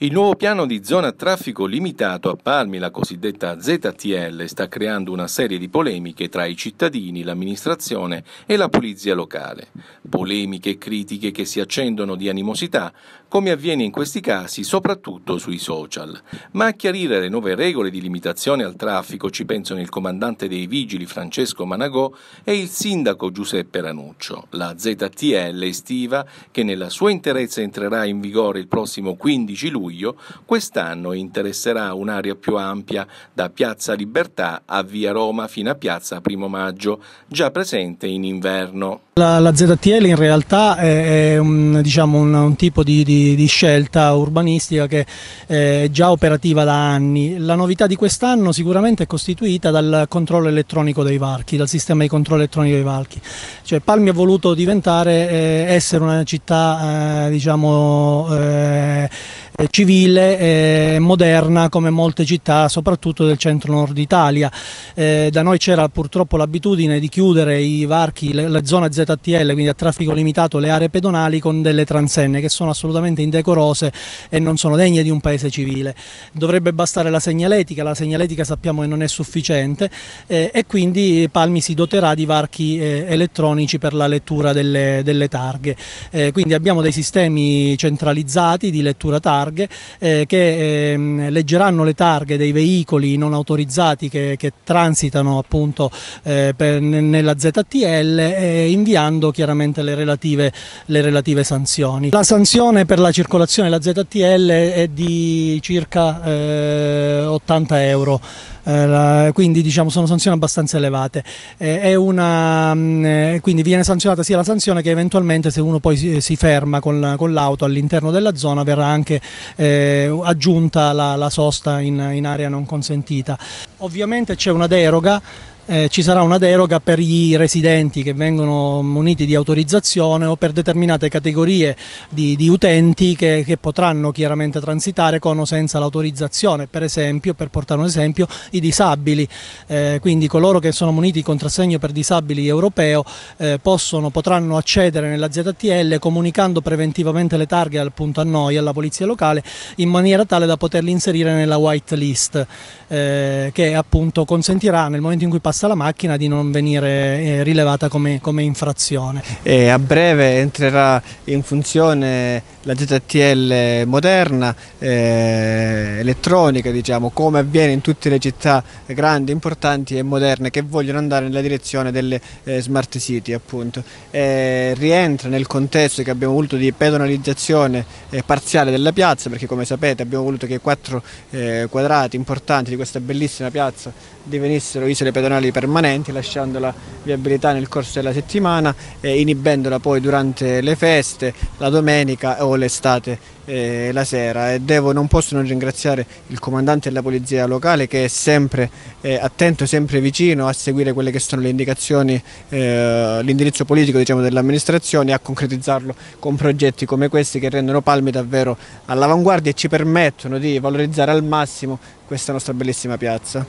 Il nuovo piano di zona traffico limitato a Palmi, la cosiddetta ZTL, sta creando una serie di polemiche tra i cittadini, l'amministrazione e la polizia locale. Polemiche e critiche che si accendono di animosità, come avviene in questi casi soprattutto sui social. Ma a chiarire le nuove regole di limitazione al traffico ci pensano il comandante dei vigili Francesco Managò e il sindaco Giuseppe Ranuccio. La ZTL estiva, che nella sua interezza entrerà in vigore il prossimo 15 luglio, luglio, quest'anno interesserà un'area più ampia da Piazza Libertà a Via Roma fino a Piazza Primo Maggio, già presente in inverno. La, la ZTL in realtà è, è un, diciamo un, un, tipo di, di, di, scelta urbanistica che eh, è già operativa da anni. La novità di quest'anno sicuramente è costituita dal controllo elettronico dei varchi, dal sistema di controllo elettronico dei varchi. Cioè, Palmi ha voluto diventare, eh, essere una città eh, diciamo, eh, eh, civile e moderna come molte città, soprattutto del centro-nord Italia. Eh, da noi c'era purtroppo l'abitudine di chiudere i varchi, le, la zona ZTL, quindi a traffico limitato, le aree pedonali con delle transenne che sono assolutamente indecorose e non sono degne di un paese civile. Dovrebbe bastare la segnaletica, la segnaletica sappiamo che non è sufficiente eh, e quindi Palmi si doterà di varchi eh, elettronici per la lettura delle, delle targhe. Eh, quindi abbiamo dei sistemi centralizzati di lettura targa targhe eh, che ehm, leggeranno le targhe dei veicoli non autorizzati che, che transitano appunto eh, per, nella ZTL eh, inviando chiaramente le relative, le relative, sanzioni. La sanzione per la circolazione della ZTL è di circa 80 eh, euro. Eh, quindi diciamo, sono sanzioni abbastanza elevate. Eh, una, mm, eh, quindi viene sanzionata sia la sanzione che eventualmente se uno poi si, si ferma con, con l'auto all'interno della zona verrà anche aggiunta la, la sosta in, in area non consentita. Ovviamente c'è una deroga eh, ci sarà una deroga per i residenti che vengono muniti di autorizzazione o per determinate categorie di, di utenti che, che, potranno chiaramente transitare con o senza l'autorizzazione, per esempio, per portare un esempio, i disabili, eh, quindi coloro che sono muniti di contrassegno per disabili europeo eh, possono, potranno accedere nella ZTL comunicando preventivamente le targhe al punto a noi, alla polizia locale, in maniera tale da poterli inserire nella white list eh, che appunto consentirà nel momento in cui passano passa la macchina di non venire eh, rilevata come, come infrazione. E a breve entrerà in funzione la ZTL moderna, eh, elettronica, diciamo, come avviene in tutte le città grandi, importanti e moderne che vogliono andare nella direzione delle eh, smart city appunto. Eh, rientra nel contesto che abbiamo voluto di pedonalizzazione eh, parziale della piazza perché come sapete abbiamo voluto che i quattro eh, quadrati importanti di questa bellissima piazza divenissero isole pedonali permanenti lasciando la viabilità nel corso della settimana e inibendola poi durante le feste, la domenica o l'estate e eh, la sera e devo, non posso non ringraziare il comandante della polizia locale che è sempre eh, attento, sempre vicino a seguire quelle che sono le indicazioni, eh, l'indirizzo politico diciamo, dell'amministrazione e a concretizzarlo con progetti come questi che rendono Palmi davvero all'avanguardia e ci permettono di valorizzare al massimo questa nostra bellissima piazza.